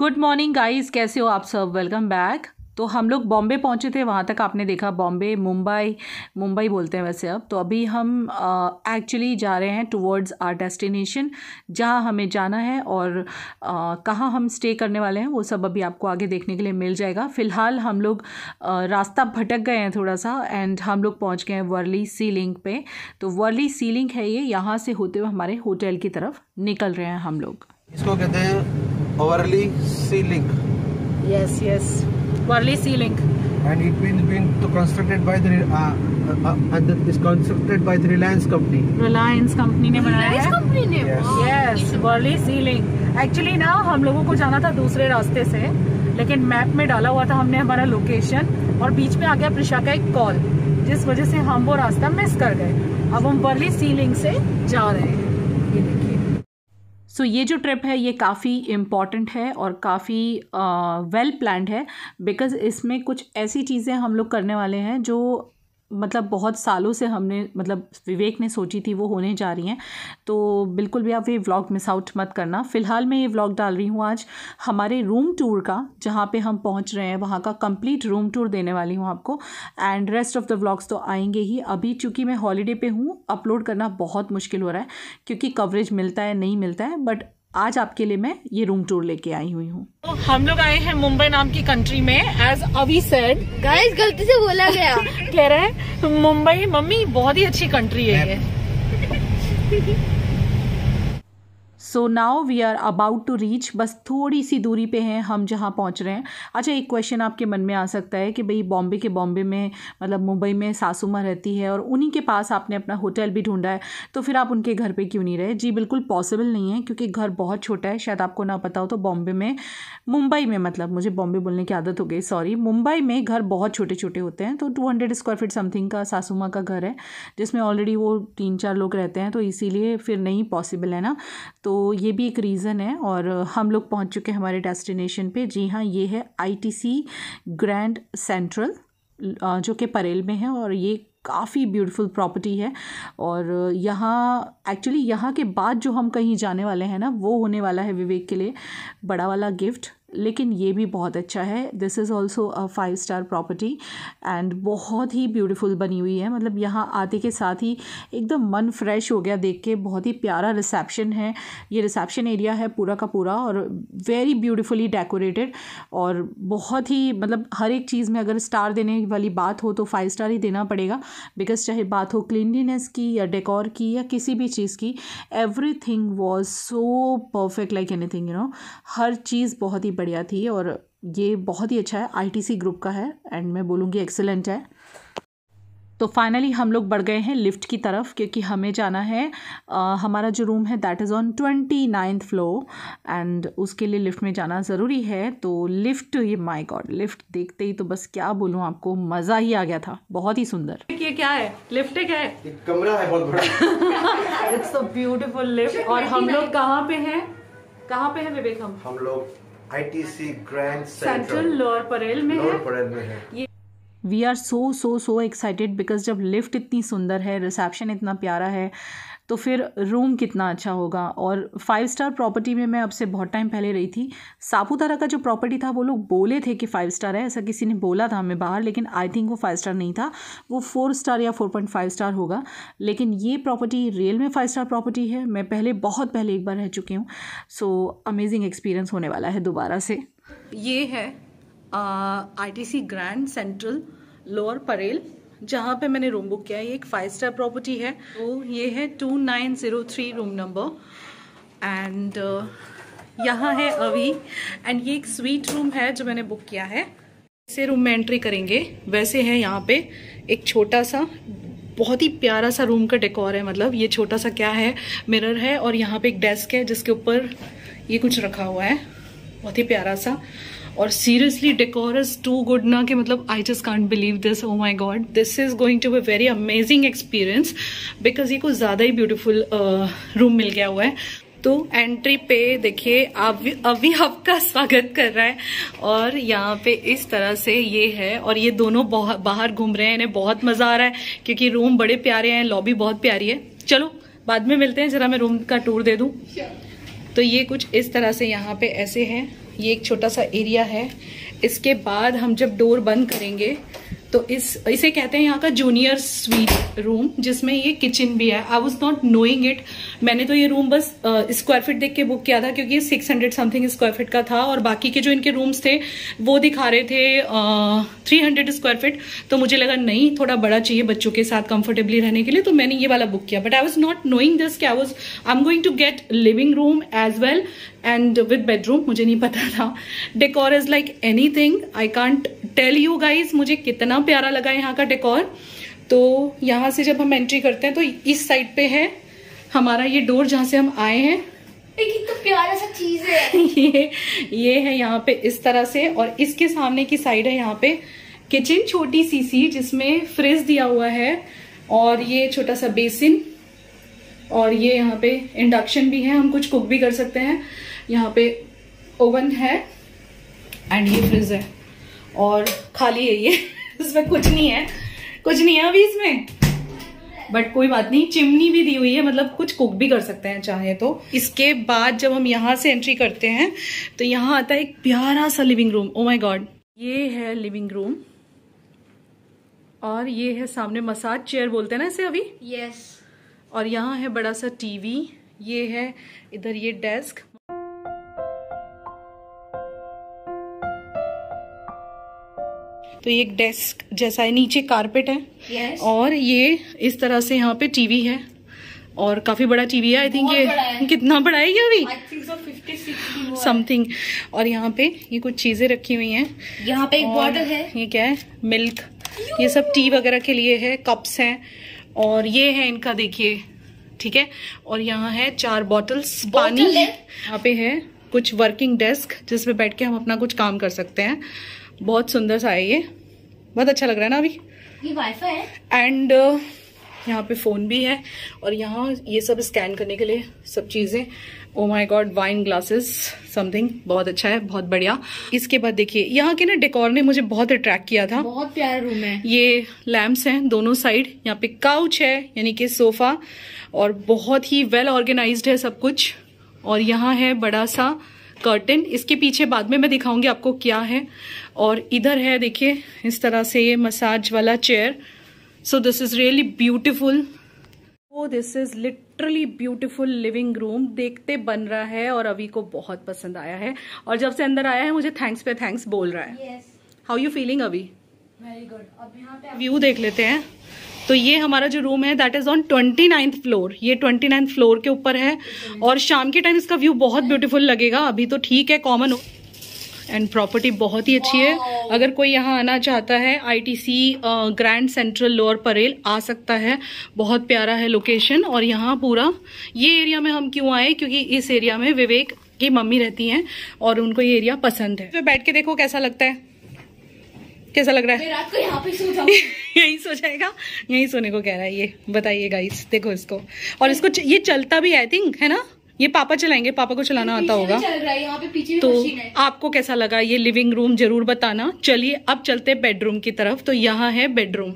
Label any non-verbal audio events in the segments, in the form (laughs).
Good morning guys कैसे हो आप सब वेलकम बैक तो हम लोग बॉम्बे पहुंचे थे वहाँ तक आपने देखा बॉम्बे मुंबई मुंबई बोलते हैं वैसे अब तो अभी हम एक्चुअली uh, जा रहे हैं टुवर्ड्स आर डेस्टिनेशन जहाँ हमें जाना है और uh, कहाँ हम स्टे करने वाले हैं वो सब अभी आपको आगे देखने के लिए मिल जाएगा फ़िलहाल हम लोग uh, रास्ता भटक गए हैं थोड़ा सा एंड हम लोग पहुँच गए हैं वर्ली सी लिंक पे तो वर्ली सी लिंक है ये यहाँ से होते हुए हमारे होटल की तरफ निकल रहे हैं हम लोग इसको कहते हैं Warli ceiling yes yes Warli ceiling And it been been to constructed by the uh, uh, uh, this constructed by the Reliance company. Reliance company ne banaya hai is company ne Yes. worldly yes. Overly sea Actually ना hum logo ko jana tha dusre raste se lekin map में dala hua tha humne hamara location aur beech में aa gaya prisha ka ek call jis wajah se hum वो rasta miss kar gaye ab hum worldly ceiling se ja rahe hain ye dekhiye so so, ये जो trip है ये काफ़ी important है और काफ़ी वेल प्लान्ड है बिकॉज़ इसमें कुछ ऐसी चीज़ें हम लोग करने वाले हैं जो मतलब बहुत सालों से हमने मतलब विवेक ने सोची थी वो होने जा रही हैं तो बिल्कुल भी आप ये व्लॉग मिस आउट मत करना फ़िलहाल मैं ये व्लॉग डाल रही हूँ आज हमारे रूम टूर का जहाँ पे हम पहुँच रहे हैं वहाँ का कंप्लीट रूम टूर देने वाली हूँ आपको and rest of the vlogs तो आएंगे ही अभी चूँकि मैं हॉलीडे पर हूँ अपलोड करना बहुत मुश्किल हो रहा है क्योंकि कवरेज मिलता है नहीं मिलता है बट आज आपके लिए मैं ये रूम टूर लेके आई हुई हूँ तो हम लोग आए हैं मुंबई नाम की कंट्री में एज अभी सेड गाइस गलती से बोला गया (laughs) कह रहे हैं मुंबई मम्मी बहुत ही अच्छी कंट्री है ये so now we are about to reach बस थोड़ी सी दूरी पे हैं हम जहाँ पहुँच रहे हैं अच्छा एक क्वेश्चन आपके मन में आ सकता है कि भाई बॉम्बे के बॉम्बे में मतलब मुंबई में सासूमा रहती है और उन्हीं के पास आपने अपना होटल भी ढूंढा है तो फिर आप उनके घर पर क्यों नहीं रहे जी बिल्कुल पॉसिबल नहीं है क्योंकि घर बहुत छोटा है शायद आपको ना पता हो तो बॉम्बे में मुंबई में मतलब मुझे बॉम्बे बोलने की आदत हो गई सॉरी मुंबई में घर बहुत छोटे छोटे होते हैं तो two hundred square feet something का सासू माँ का घर है जिसमें ऑलरेडी वो तीन चार लोग रहते हैं तो इसीलिए फिर नहीं पॉसिबल है ना तो ये भी एक रीज़न है और हम लोग पहुंच चुके हैं हमारे डेस्टिनेशन पे जी हाँ ये है आईटीसी ग्रैंड सेंट्रल जो कि परेल में है और ये काफ़ी ब्यूटीफुल प्रॉपर्टी है और यहाँ एक्चुअली यहाँ के बाद जो हम कहीं जाने वाले हैं ना वो होने वाला है विवेक के लिए बड़ा वाला गिफ्ट लेकिन ये भी बहुत अच्छा है this is also a five star property and बहुत ही ब्यूटीफुल बनी हुई है मतलब यहाँ आते के साथ ही एकदम मन फ्रेश हो गया देख के बहुत ही प्यारा रिसेप्शन है ये रिसेप्शन एरिया है पूरा का पूरा और वेरी ब्यूटिफुली डेकोरेटेड और बहुत ही मतलब हर एक चीज़ में अगर स्टार देने वाली बात हो तो फाइव स्टार ही देना पड़ेगा बिकॉज चाहे बात हो क्लिनलीनेस की या डेकोर की या किसी भी चीज़ की everything was so perfect like anything you know हर चीज़ बहुत ही बढ़िया थी और ये बहुत ही अच्छा है आईटीसी ग्रुप का है एंड मैं बोलूँगी एक्सेलेंट है तो फाइनली हम लोग बढ़ गए हैं लिफ्ट की तरफ क्योंकि हमें जाना है आ, हमारा जो रूम है that is on twenty ninth floor and उसके लिए लिफ्ट में जाना ज़रूरी है तो लिफ्ट ये माय गॉड लिफ्ट देखते ही तो बस क्या बोलूँ आपको मज़ा ही आ गया था बहुत ही सुंदर ये क्या है लिफ्ट क्या है कमरा है बहुत बड़ा इट्स ब्यूटीफुल लिफ्ट और हम लोग कहाँ पे हैं कहाँ पे हैं विवेक हम हम लोग ITC Grand Central Lower Parel में लोअर परेल में है ये we are so so so excited because जब लिफ्ट इतनी सुंदर है रिसेप्शन इतना प्यारा है तो फिर रूम कितना अच्छा होगा और फाइव स्टार प्रॉपर्टी में मैं अब से बहुत टाइम पहले रही थी सापूतारा का जो प्रॉपर्टी था वो लोग बोले थे कि फाइव स्टार है ऐसा किसी ने बोला था हमें बाहर लेकिन आई थिंक वो फाइव स्टार नहीं था वो फोर स्टार या फोर पॉइंट फाइव स्टार होगा लेकिन ये प्रॉपर्टी रियल में फाइव स्टार प्रॉपर्टी है मैं पहले बहुत पहले एक बार रह चुकी हूँ सो अमेजिंग एक्सपीरियंस होने वाला है दोबारा से ये है I T C Grand Central Lower Parel जहाँ पे मैंने रूम बुक किया है ये एक फाइव स्टार प्रॉपर्टी है तो ये है two nine zero three room number and यहाँ है अभी एंड ये एक स्वीट रूम है जो मैंने बुक किया है जैसे रूम में एंट्री करेंगे वैसे है यहाँ पे एक छोटा सा बहुत ही प्यारा सा रूम का डेकोर है मतलब ये छोटा सा क्या है मिरर है और यहाँ पे एक डेस्क है जिसके ऊपर ये कुछ रखा हुआ है बहुत ही प्यारा सा और seriously decor is too good ना कि मतलब I just can't believe this oh my god this is going to be very amazing experience because ये कुछ ज़्यादा ही ब्यूटिफुल रूम uh, मिल गया हुआ है तो एंट्री पे देखिए अभी आपका स्वागत कर रहा है और यहाँ पे इस तरह से ये है और ये दोनों बाहर घूम रहे हैं इन्हें बहुत मजा आ रहा है क्योंकि रूम बड़े प्यारे हैं लॉबी बहुत प्यारी है चलो बाद में मिलते हैं जरा मैं रूम का टूर दे दूँ तो ये कुछ इस तरह से यहाँ पे ऐसे है ये एक छोटा सा एरिया है इसके बाद हम जब डोर बंद करेंगे तो इस इसे कहते हैं यहाँ का जूनियर स्वीट रूम जिसमें ये किचन भी है I was not knowing it मैंने तो ये रूम बस स्क्वायर फीट देख के बुक किया था क्योंकि six hundred something square feet का था और बाकी के जो इनके रूम्स थे वो दिखा रहे थे थ्री हंड्रेड स्क्वायर फिट तो मुझे लगा नहीं थोड़ा बड़ा चाहिए बच्चों के साथ कंफर्टेबली रहने के लिए तो मैंने ये वाला बुक किया but I was not knowing this I was I am going to get living room as well and with bedroom मुझे नहीं पता था decor is like anything I can't tell you guys मुझे कितना प्यारा लगा यहाँ का डेकोर तो यहाँ से जब हम एंट्री करते हैं तो इस साइड पे है हमारा ये डोर जहाँ से हम आए हैं तो प्यारा सा चीज है (laughs) ये ये है यहाँ पे इस तरह से और इसके सामने की साइड है यहाँ पे किचन छोटी सी सी जिसमें फ्रिज दिया हुआ है और ये छोटा सा बेसिन और ये यहाँ पे इंडक्शन भी है हम कुछ कुक भी कर सकते हैं यहाँ पे ओवन है एंड ये फ्रिज है और खाली है ये (laughs) इसमें कुछ नहीं है कुछ नहीं है अभी इसमें बट कोई बात नहीं चिमनी भी दी हुई है मतलब कुछ कुक भी कर सकते हैं चाहे तो इसके बाद जब हम यहाँ से एंट्री करते हैं तो यहाँ आता है एक प्यारा सा living room oh my god ये है लिविंग रूम और ये है सामने मसाज चेयर बोलते हैं ना इसे अभी यस yes. और यहाँ है बड़ा सा टीवी ये है इधर ये डेस्क तो ये एक डेस्क जैसा है नीचे कारपेट है yes. और ये इस तरह से यहाँ पे टीवी है और काफी बड़ा टीवी है आई थिंक ये कितना बड़ा है ये अभी समथिंग और यहाँ पे ये कुछ चीजें रखी हुई हैं यहाँ पे एक बॉटल है ये क्या है मिल्क ये सब टी वगैरह के लिए है कप्स हैं और ये है इनका देखिए ठीक है और यहाँ है चार बॉटल्स पानी यहाँ पे है कुछ वर्किंग डेस्क जिसपे बैठ के हम अपना कुछ काम कर सकते हैं बहुत सुंदर सा है ये बहुत अच्छा लग रहा है ना अभी ये वाईफाई है एंड uh, यहाँ पे फ़ोन भी है और यहाँ ये सब स्कैन करने के लिए सब चीज़ें oh my god wine glasses something बहुत अच्छा है बहुत बढ़िया इसके बाद देखिए यहाँ के ना डेकोर ने मुझे बहुत अट्रैक्ट किया था बहुत प्यारा रूम है ये लैम्प्स हैं दोनों साइड यहाँ पे काउच है यानी कि सोफा और बहुत ही वेल ऑर्गेनाइज है सब कुछ और यहाँ है बड़ा सा कर्टन इसके पीछे बाद में मैं दिखाऊंगी आपको क्या है और इधर है देखिए इस तरह से ये मसाज वाला chair so this is really beautiful oh this is literally beautiful living room देखते बन रहा है और अभी को बहुत पसंद आया है और जब से अंदर आया है मुझे थैंक्स पे थैंक्स बोल रहा है हाउ यू फीलिंग अभी व्यू देख लेते हैं तो ये हमारा जो रूम है that is on twenty ninth floor ये ट्वेंटी नाइन्थ फ्लोर के ऊपर है और शाम के टाइम इसका व्यू बहुत ब्यूटीफुल लगेगा अभी तो ठीक है कॉमन एंड प्रॉपर्टी बहुत ही अच्छी है अगर कोई यहाँ आना चाहता है ITC Grand Central Lower Parel आ सकता है बहुत प्यारा है लोकेशन और यहाँ पूरा ये एरिया में हम क्यों आए क्योंकि इस एरिया में विवेक की मम्मी रहती हैं और उनको ये एरिया पसंद है तो बैठ के देखो कैसा लगता है कैसा लग रहा है रात को यहाँ पे सो जाऊंगा (laughs) यही सो जाएगा यही सोने को कह रहा है ये बताइए गाइस देखो इसको और इसको ये चलता भी आई थिंक है ना ये पापा चलाएंगे पापा को चलाना आता होगा चल रहा है पे पीछे तो है। आपको कैसा लगा ये लिविंग रूम जरूर बताना चलिए अब चलते हैं बेडरूम की तरफ तो यहाँ है बेडरूम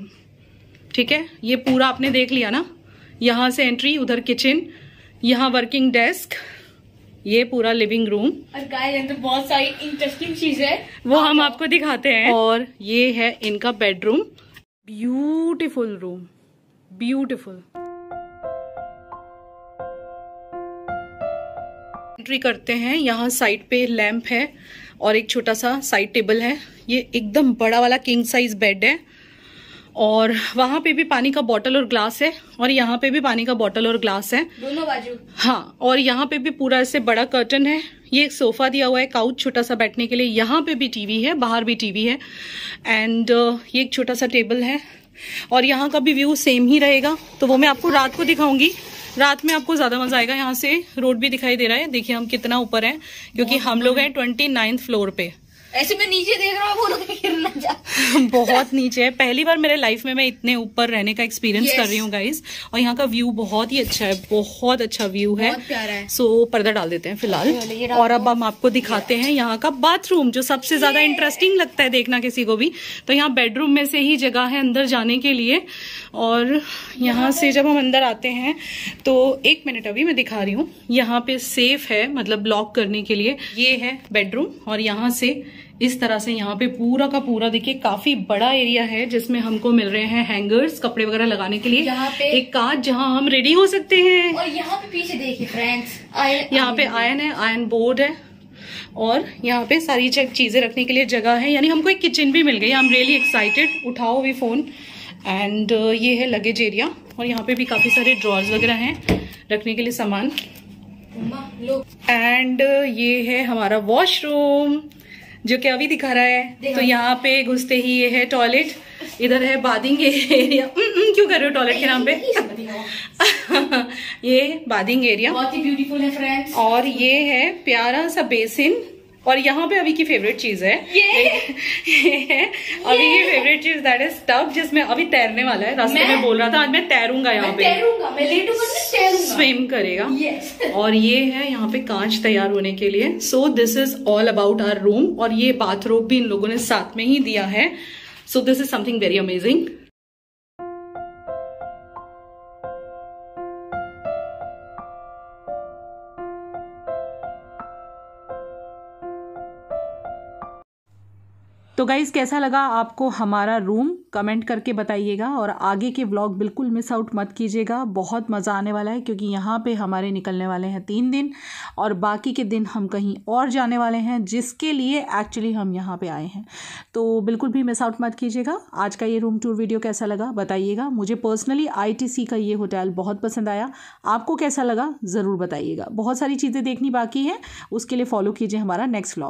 ठीक है ये पूरा आपने देख लिया ना यहाँ से एंट्री उधर किचन यहाँ वर्किंग डेस्क ये पूरा लिविंग रूम और गाइस अंदर तो बहुत सारी इंटरेस्टिंग चीज है वो हम आपको दिखाते हैं और ये है इनका bedroom beautiful room beautiful entry करते हैं यहाँ साइड पे लैम्प है और एक छोटा सा साइड टेबल है ये एकदम बड़ा वाला किंग साइज बेड है और वहाँ पे भी पानी का बॉटल और ग्लास है और यहाँ पे भी पानी का बॉटल और ग्लास है दोनों बाजू हाँ और यहाँ पे भी पूरा ऐसे बड़ा कर्टन है ये एक सोफा दिया हुआ है काउच छोटा सा बैठने के लिए यहाँ पे भी टीवी है बाहर भी टीवी है एंड uh, ये एक छोटा सा टेबल है और यहाँ का भी व्यू सेम ही रहेगा तो वो मैं आपको रात को दिखाऊंगी रात में आपको ज़्यादा मज़ा आएगा यहाँ से रोड भी दिखाई दे रहा है देखिए हम कितना ऊपर हैं क्योंकि हम लोग हैं ट्वेंटी फ्लोर पे ऐसे में नीचे देख रहा हूँ (laughs) बहुत नीचे है पहली बार मेरे लाइफ में मैं इतने ऊपर रहने का एक्सपीरियंस yes. कर रही हूँ गाइज और यहाँ का व्यू बहुत ही अच्छा है बहुत अच्छा व्यू है सो so, पर्दा डाल देते हैं फिलहाल और अब हम आपको दिखाते हैं यहाँ का बाथरूम जो सबसे ज्यादा इंटरेस्टिंग लगता है देखना किसी को भी तो यहाँ बेडरूम में से ही जगह है अंदर जाने के लिए और यहाँ से जब हम अंदर आते हैं तो एक मिनट अभी मैं दिखा रही हूँ यहाँ पे सेफ है मतलब लॉक करने के लिए ये है बेडरूम और यहाँ से इस तरह से यहाँ पे पूरा का पूरा देखिए काफी बड़ा एरिया है जिसमें हमको मिल रहे हैं हैंगर्स कपड़े वगैरह लगाने के लिए यहाँ पे एक कांच जहाँ हम रेडी हो सकते हैं और यहाँ पे पीछे देखिए फ्रेंड्स यहाँ पे आयन है आयन बोर्ड है और यहाँ पे सारी चीजें रखने के लिए जगह है यानी हमको एक किचन भी मिल गई आई एम रियली एक्साइटेड उठाओ भी फोन एंड ये है लगेज एरिया और यहाँ पे भी काफी सारे ड्रॉर्स वगैरह हैं रखने के लिए सामान एंड uh, ये है हमारा वॉशरूम जो कि अभी दिखा रहा है तो यहाँ पे घुसते ही ये है टॉयलेट इधर है बादिंग एरिया क्यों कर रहे हो टॉयलेट के नाम पे ये (laughs) बादिंग एरिया बहुत ही ब्यूटीफुल है फ्रेंड्स और ये है प्यारा सा बेसिन और यहाँ पे अभी की फेवरेट चीज है ये, ये है अभी ये। की फेवरेट चीज दैट इज टब जिसमें अभी तैरने वाला है रास्ते में बोल रहा था आज मैं तैरूंगा यहाँ पे तैरूंगा मैं स्विम करेगा (laughs) और ये है यहाँ पे कांच तैयार होने के लिए so this is all about our room और ये बाथरूम भी इन लोगों ने साथ में ही दिया है so this is something very amazing तो गाइज़ कैसा लगा आपको हमारा रूम कमेंट करके बताइएगा और आगे के ब्लॉग बिल्कुल मिस आउट मत कीजिएगा बहुत मज़ा आने वाला है क्योंकि यहाँ पे हमारे निकलने वाले हैं तीन दिन और बाकी के दिन हम कहीं और जाने वाले हैं जिसके लिए एक्चुअली हम यहाँ पे आए हैं तो बिल्कुल भी मिस आउट मत कीजिएगा आज का ये रूम टूर वीडियो कैसा लगा बताइएगा मुझे पर्सनली आई का ये होटल बहुत पसंद आया आपको कैसा लगा ज़रूर बताइएगा बहुत सारी चीज़ें देखनी बाकी हैं उसके लिए फॉलो कीजिए हमारा नेक्स्ट व्लॉग